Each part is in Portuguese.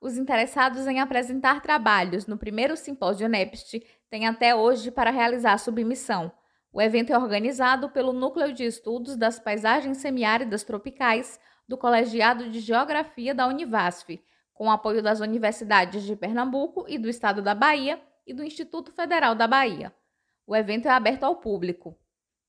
os interessados em apresentar trabalhos no primeiro simpósio NEPST têm até hoje para realizar submissão. O evento é organizado pelo Núcleo de Estudos das Paisagens Semiáridas Tropicais do Colegiado de Geografia da Univasf, com apoio das universidades de Pernambuco e do Estado da Bahia e do Instituto Federal da Bahia. O evento é aberto ao público.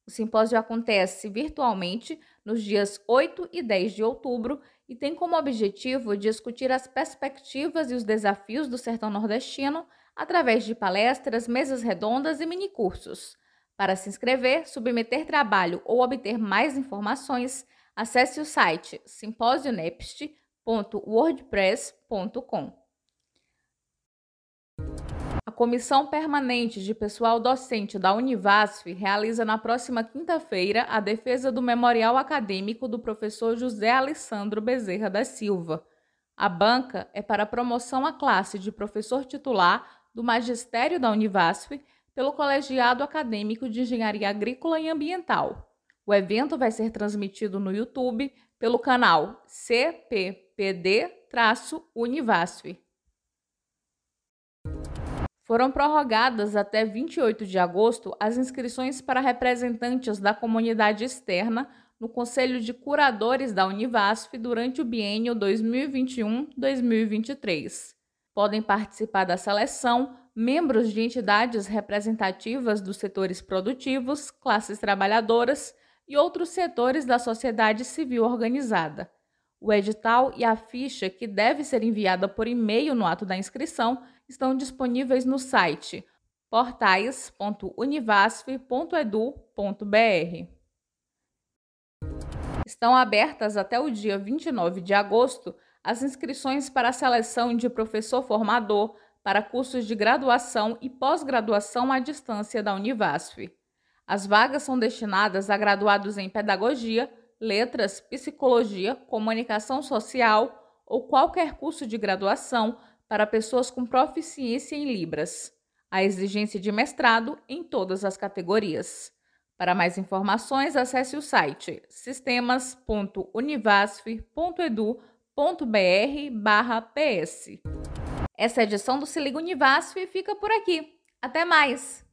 O simpósio acontece virtualmente nos dias 8 e 10 de outubro e tem como objetivo discutir as perspectivas e os desafios do sertão nordestino através de palestras, mesas redondas e minicursos. Para se inscrever, submeter trabalho ou obter mais informações, acesse o site simposionepst.wordpress.com. Comissão Permanente de Pessoal Docente da Univasf realiza na próxima quinta-feira a defesa do memorial acadêmico do professor José Alessandro Bezerra da Silva. A banca é para promoção à classe de professor titular do Magistério da Univasf pelo Colegiado Acadêmico de Engenharia Agrícola e Ambiental. O evento vai ser transmitido no YouTube pelo canal CPPD-Univasf foram prorrogadas até 28 de agosto as inscrições para representantes da comunidade externa no Conselho de Curadores da Univasf durante o bienio 2021-2023. Podem participar da seleção membros de entidades representativas dos setores produtivos, classes trabalhadoras e outros setores da sociedade civil organizada. O edital e a ficha que deve ser enviada por e-mail no ato da inscrição estão disponíveis no site portais.univasf.edu.br. Estão abertas até o dia 29 de agosto as inscrições para a seleção de professor formador para cursos de graduação e pós-graduação à distância da Univasf. As vagas são destinadas a graduados em pedagogia, letras, psicologia, comunicação social ou qualquer curso de graduação para pessoas com proficiência em Libras. A exigência de mestrado em todas as categorias. Para mais informações, acesse o site sistemas.univasf.edu.br/ps. Essa edição do Se Liga Univasf fica por aqui. Até mais!